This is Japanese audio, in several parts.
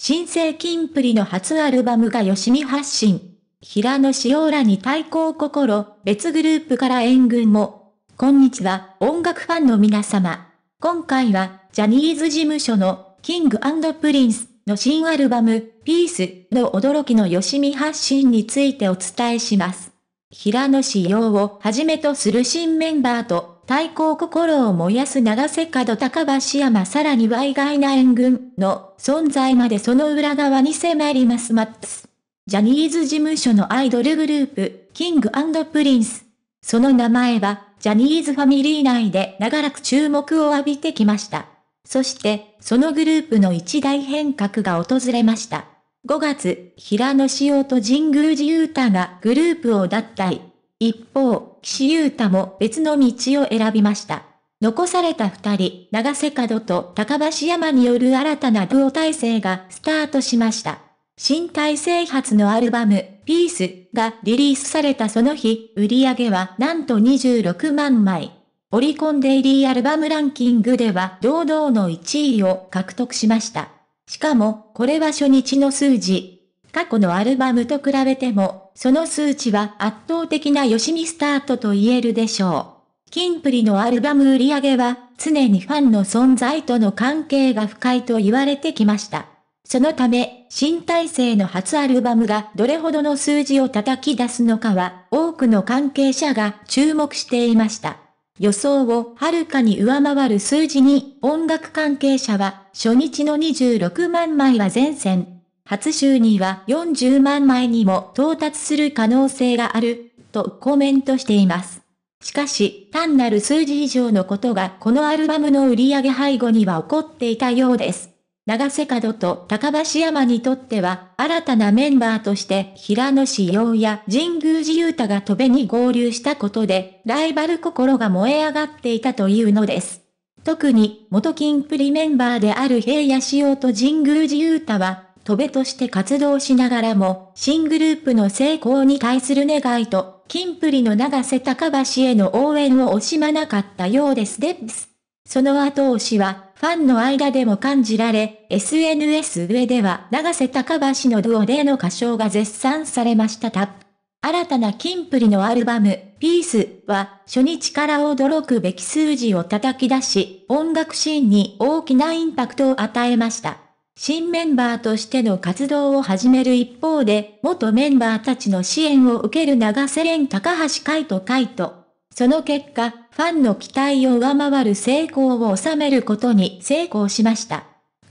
新生キンプリの初アルバムが吉見発信。平野紫耀らに対抗心、別グループから援軍も。こんにちは、音楽ファンの皆様。今回は、ジャニーズ事務所の、キングプリンスの新アルバム、ピースの驚きの吉見発信についてお伝えします。平野紫耀をはじめとする新メンバーと、対抗心を燃やす長瀬角高橋山さらには意外な援軍の存在までその裏側に迫りますマックス。ジャニーズ事務所のアイドルグループ、キングプリンス。その名前は、ジャニーズファミリー内で長らく注目を浴びてきました。そして、そのグループの一大変革が訪れました。5月、平野紫耀と神宮寺勇太がグループを脱退。一方、岸優太も別の道を選びました。残された二人、長瀬角と高橋山による新たな同体制がスタートしました。新体制発のアルバム、ピースがリリースされたその日、売り上げはなんと26万枚。オリコンデイリーアルバムランキングでは堂々の1位を獲得しました。しかも、これは初日の数字、過去のアルバムと比べても、その数値は圧倒的な吉見スタートと言えるでしょう。キンプリのアルバム売り上げは、常にファンの存在との関係が深いと言われてきました。そのため、新体制の初アルバムがどれほどの数字を叩き出すのかは、多くの関係者が注目していました。予想をはるかに上回る数字に、音楽関係者は、初日の26万枚は前線。初週には40万枚にも到達する可能性がある、とコメントしています。しかし、単なる数字以上のことがこのアルバムの売り上げ背後には起こっていたようです。長瀬角と高橋山にとっては、新たなメンバーとして平野志陽や神宮寺勇太が戸べに合流したことで、ライバル心が燃え上がっていたというのです。特に、元金プリメンバーである平野志陽と神宮寺勇太は、戸部として活動しながらも、新グループの成功に対する願いと、金プリの長瀬高橋への応援を惜しまなかったようですデッス。その後押しは、ファンの間でも感じられ、SNS 上では長瀬高橋のドオでの歌唱が絶賛されましたた。新たな金プリのアルバム、ピースは、初日から驚くべき数字を叩き出し、音楽シーンに大きなインパクトを与えました。新メンバーとしての活動を始める一方で、元メンバーたちの支援を受ける長瀬廉高橋海人海人。その結果、ファンの期待を上回る成功を収めることに成功しました。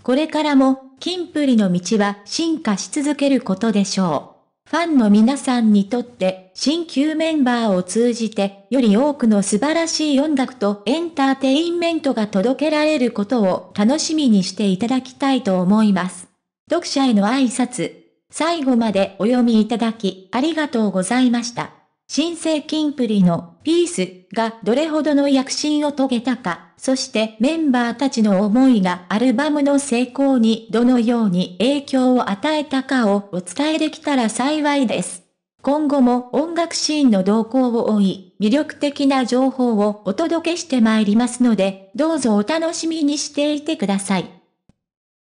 これからも、金プリの道は進化し続けることでしょう。ファンの皆さんにとって新旧メンバーを通じてより多くの素晴らしい音楽とエンターテインメントが届けられることを楽しみにしていただきたいと思います。読者への挨拶、最後までお読みいただきありがとうございました。新生金プリのピースがどれほどの躍進を遂げたか、そしてメンバーたちの思いがアルバムの成功にどのように影響を与えたかをお伝えできたら幸いです。今後も音楽シーンの動向を追い、魅力的な情報をお届けしてまいりますので、どうぞお楽しみにしていてください。